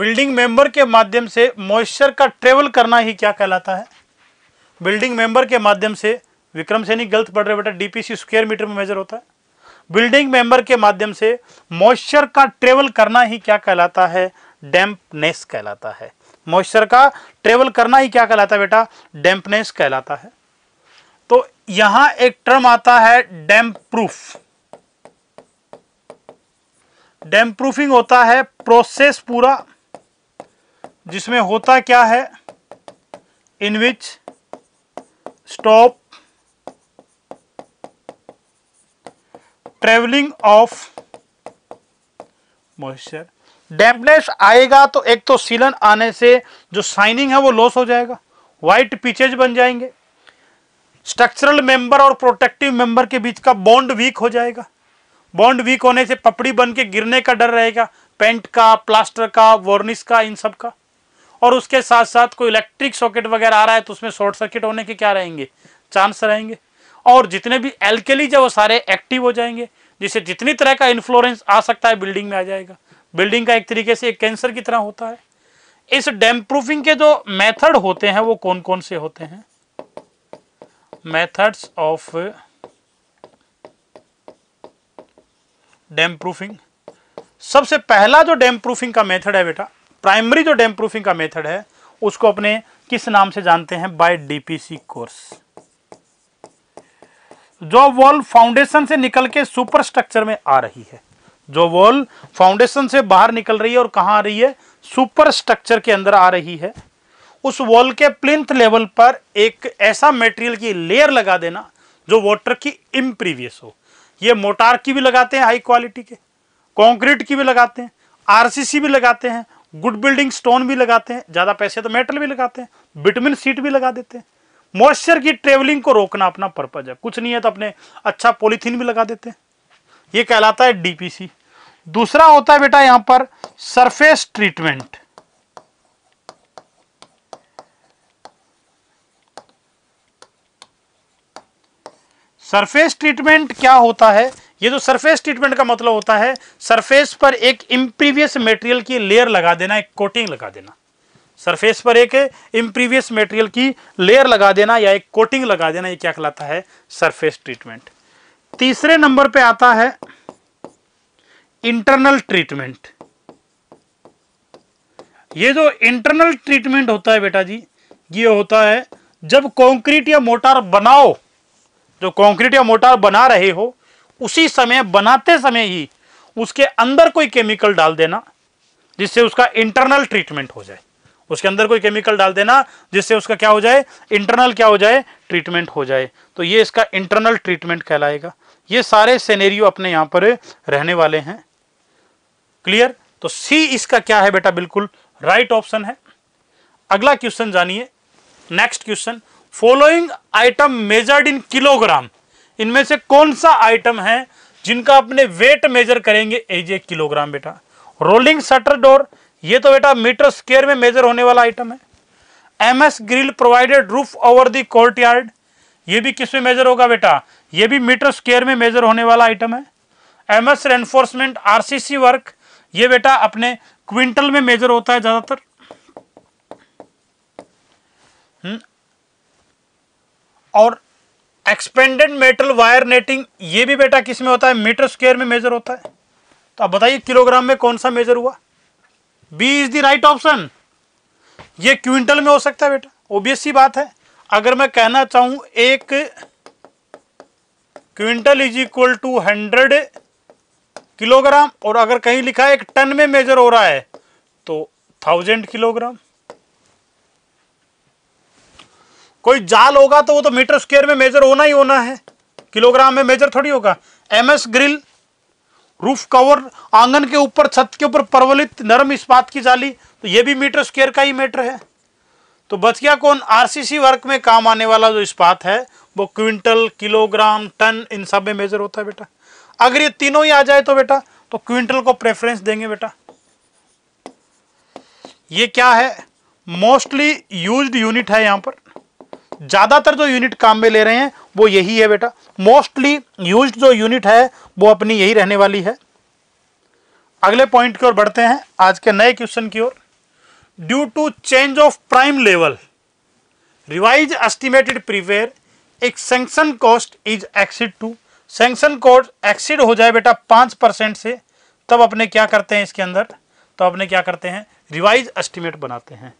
building member के माध्यम से मॉइस्चर का ट्रेवल करना ही क्या कहलाता है बिल्डिंग मेंबर के माध्यम से विक्रम सैनी गलत पढ़ रहे बेटा डीपीसी स्क्वायर मीटर में मेजर होता है बिल्डिंग मेंबर के माध्यम से मॉइस्चर का ट्रेवल करना ही क्या कहलाता है डैम्पनेस कहलाता है मॉइस्चर का ट्रेवल करना ही क्या कहलाता है बेटा डैम्पनेस कहलाता है तो यहां एक टर्म आता है डैम्प प्रूफ डैम्प प्रूफिंग होता है प्रोसेस पूरा जिसमें होता क्या है in which stop travelling of moisture dampness आएगा तो एक तो सीलन आने से जो साइनिंग है वो लॉस हो जाएगा व्हाइट पीचेज बन जाएंगे स्ट्रक्चरल मेंबर और प्रोटेक्टिव मेंबर के बीच का बॉन्ड वीक हो जाएगा बॉन्ड वीक होने से पपड़ी बन के गिरने का डर रहेगा पेंट का प्लास्टर का वॉर्निश का इन सब का और उसके साथ साथ कोई इलेक्ट्रिक सॉकेट वगैरह आ रहा है तो उसमें शॉर्ट सर्किट होने के क्या रहेंगे चांस रहेंगे और जितने भी एल्केलीज है वो सारे एक्टिव हो जाएंगे जिससे जितनी तरह का इन्फ्लोरेंस आ सकता है बिल्डिंग में आ जाएगा बिल्डिंग का एक तरीके से एक कैंसर की तरह होता है इस डैम प्रूफिंग के जो मेथड होते हैं वो कौन कौन से होते हैं मेथड्स ऑफ डैम प्रूफिंग सबसे पहला जो डैम प्रूफिंग का मेथड है बेटा प्राइमरी जो डैम प्रूफिंग का मेथड है उसको अपने किस नाम से जानते हैं बाय डीपीसी कोर्स जो वॉल फाउंडेशन से निकल के सुपर स्ट्रक्चर में आ रही है जो वॉल फाउंडेशन से बाहर निकल रही है और कहां आ रही है सुपर स्ट्रक्चर के अंदर आ रही है उस वॉल के प्लिंथ लेवल पर एक ऐसा मेटेरियल की लेयर लगा देना जो वाटर की इम्प्रीवियस हो ये मोटार की भी लगाते हैं हाई क्वालिटी के कंक्रीट की भी लगाते हैं आरसीसी भी लगाते हैं गुड बिल्डिंग स्टोन भी लगाते हैं ज़्यादा पैसे तो मेटल भी लगाते हैं विटामिन सीट भी लगा देते हैं मॉइस्चर की ट्रेवलिंग को रोकना अपना पर्पज है कुछ नहीं है तो अपने अच्छा पॉलीथीन भी लगा देते हैं ये कहलाता है डीपीसी दूसरा होता है बेटा यहां पर सरफेस ट्रीटमेंट सरफेस ट्रीटमेंट क्या होता है ये जो सरफेस ट्रीटमेंट का मतलब होता है सरफेस पर एक इम्प्रीवियस मटेरियल की लेयर लगा देना एक कोटिंग लगा देना सरफेस पर एक इम्प्रीवियस मटेरियल की लेयर लगा देना या एक कोटिंग लगा देना ये क्या कहलाता है सरफेस ट्रीटमेंट तीसरे नंबर पे आता है इंटरनल ट्रीटमेंट ये जो इंटरनल ट्रीटमेंट होता है बेटा जी ये होता है जब कॉन्क्रीट या मोटार बनाओ जो कॉन्क्रीट या मोटार बना रहे हो उसी समय बनाते समय ही उसके अंदर कोई केमिकल डाल देना जिससे उसका इंटरनल ट्रीटमेंट हो जाए उसके अंदर कोई केमिकल डाल देना जिससे उसका क्या हो जाए इंटरनल क्या हो जाए ट्रीटमेंट हो जाए तो ये इसका इंटरनल ट्रीटमेंट कहलाएगा ये सारे सेनेरियो अपने यहां पर रहने वाले हैं क्लियर तो सी इसका क्या है बेटा बिल्कुल राइट ऑप्शन है अगला क्वेश्चन जानिए next question following item measured in kilogram इनमें से कौन सा आइटम है जिनका अपने वेट मेजर करेंगे एज ए किलोग्राम बेटा रोलिंग शटर डोर ये तो बेटा मीटर स्केयर में मेजर होने वाला आइटम है M S grill provided roof over the courtyard ये भी किस में मेजर होगा बेटा ये भी मीटर स्केयर में मेजर होने वाला आइटम है M S reinforcement RCC work ये बेटा अपने क्विंटल में मेजर होता है ज्यादातर हम्म। और एक्सपेंडेड मेटल वायर नेटिंग ये भी बेटा किस में होता है मीटर स्क्वायर में मेजर होता है तो आप बताइए किलोग्राम में कौन सा मेजर हुआ B is the right option ये क्विंटल में हो सकता है बेटा ओबियस बात है अगर मैं कहना चाहूं एक quintal is equal to hundred kilogram और अगर कहीं लिखा है एक टन में मेजर हो रहा है तो थाउजेंड किलोग्राम कोई जाल होगा तो वो तो मीटर स्क्वेयर में मेजर होना ही होना है किलोग्राम में मेजर थोड़ी होगा एमएस ग्रिल रूफ कवर आंगन के ऊपर छत के ऊपर प्रवलित नरम इस्पात की जाली तो ये भी मीटर स्क्वेयर का ही मीटर है तो बच गया कौन आरसीसी वर्क में काम आने वाला जो इस्पात है वो क्विंटल किलोग्राम टन इन सब में मेजर होता है बेटा अगर ये तीनों ही आ जाए तो बेटा तो क्विंटल को प्रेफरेंस देंगे बेटा ये क्या है मोस्टली यूज्ड यूनिट है यहां पर ज़्यादातर जो यूनिट काम में ले रहे हैं वो यही है बेटा मोस्टली यूज जो यूनिट है वो अपनी यही रहने वाली है अगले पॉइंट की ओर बढ़ते हैं आज के नए क्वेश्चन की ओर due to change of prime level revise estimated prepare एक sanction cost is exceed to sanction cost exceed हो जाए बेटा पांच परसेंट से तब अपने क्या करते हैं इसके अंदर तो अपने क्या करते हैं रिवाइज एस्टिमेट बनाते हैं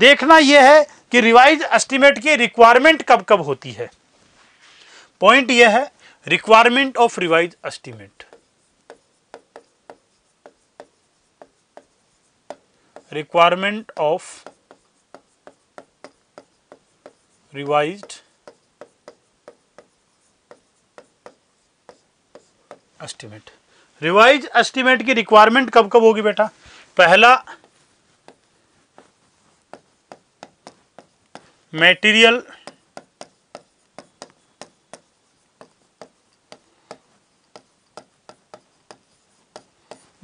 देखना यह है कि रिवाइज एस्टिमेट की रिक्वायरमेंट कब कब होती है पॉइंट यह है requirement of revise estimate requirement of revise estimate revise estimate की रिक्वायरमेंट कब कब होगी बेटा पहला material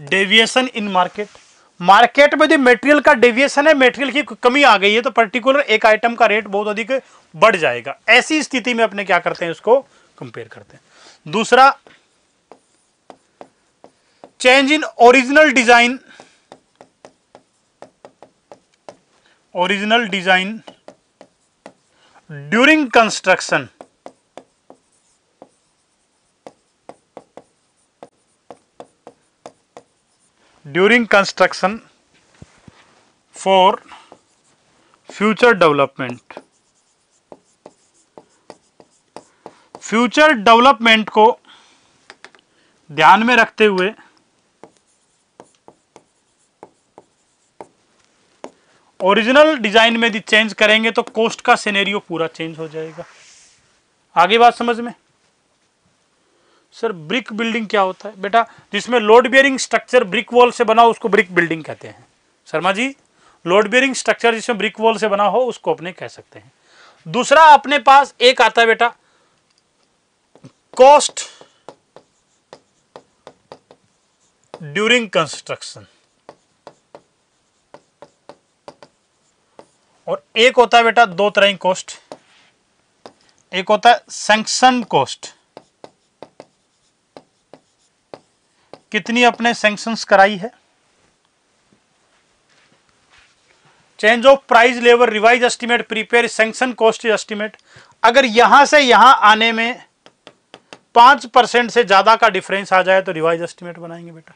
deviation in market market में जो मेटेरियल का डेविएशन है मेटेरियल की कमी आ गई है तो पर्टिकुलर एक आइटम का रेट बहुत अधिक बढ़ जाएगा ऐसी स्थिति में अपने क्या करते हैं उसको कंपेयर करते हैं दूसरा change in original design original design during construction during construction for future development future development को ध्यान में रखते हुए ओरिजिनल डिजाइन में यदि चेंज करेंगे तो कोस्ट का सिनेरियो पूरा चेंज हो जाएगा आगे बात समझ में सर ब्रिक बिल्डिंग क्या होता है बेटा जिसमें load bearing structure brick wall से बना हो उसको ब्रिक बिल्डिंग कहते हैं Sharma ji load bearing structure जिसमें ब्रिक वॉल से बना हो उसको अपने कह सकते हैं दूसरा अपने पास एक आता है बेटा कॉस्ट ड्यूरिंग कंस्ट्रक्शन और एक होता है बेटा दो तरह की कॉस्ट एक होता है सेंक्शन कॉस्ट कितनी अपने सेंक्शंस कराई है change of price level revise estimate prepare sanction cost estimate अगर यहां से यहां आने में पांच परसेंट से ज्यादा का डिफरेंस आ जाए तो रिवाइज एस्टिमेट बनाएंगे बेटा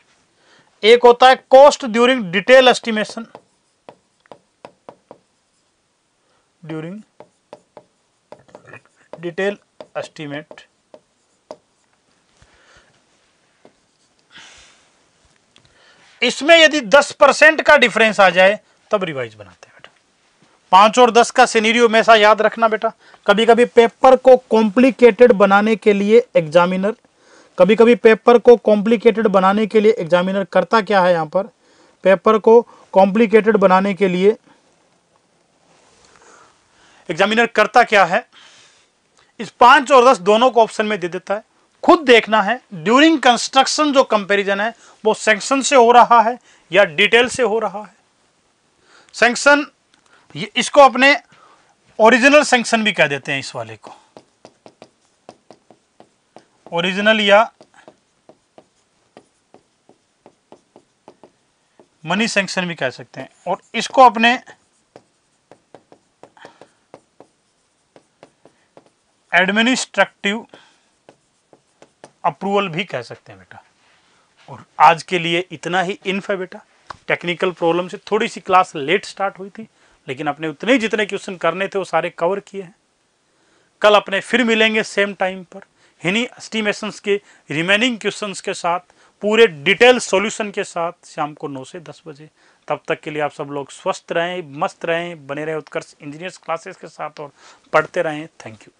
एक होता है cost during detail estimation during detail estimate इसमें यदि 10 परसेंट का डिफरेंस आ जाए तब रिवाइज बनाते हैं बेटा पांच और दस का सिनेरियो हमेशा याद रखना बेटा कभी कभी पेपर को कॉम्प्लिकेटेड बनाने के लिए एग्जामिनर कभी कभी पेपर को कॉम्प्लिकेटेड बनाने के लिए एग्जामिनर करता क्या है यहां पर पेपर को कॉम्प्लिकेटेड बनाने के लिए एग्जामिनर करता क्या है इस पांच और दस दोनों को ऑप्शन में दे देता है खुद देखना है ड्यूरिंग कंस्ट्रक्शन जो कंपैरिजन है वो सेंक्शन से हो रहा है या डिटेल से हो रहा है सेंक्शन इसको अपने ओरिजिनल सेंक्शन भी कह देते हैं इस वाले को ओरिजिनल या मनी सेंक्शन भी कह सकते हैं और इसको अपने एडमिनिस्ट्रक्टिव अप्रूवल भी कह सकते हैं बेटा और आज के लिए इतना ही इन्फ है बेटा टेक्निकल प्रॉब्लम से थोड़ी सी क्लास लेट स्टार्ट हुई थी लेकिन अपने उतने ही जितने क्वेश्चन करने थे वो सारे कवर किए हैं कल अपने फिर मिलेंगे सेम टाइम पर हिनी एस्टिमेशंस के रिमेनिंग क्वेश्चंस के साथ पूरे डिटेल सॉल्यूशन के साथ शाम को नौ से दस बजे तब तक के लिए आप सब लोग स्वस्थ रहें मस्त रहें बने रहें उत्कर्ष इंजीनियर्स क्लासेस के साथ और पढ़ते रहें थैंक यू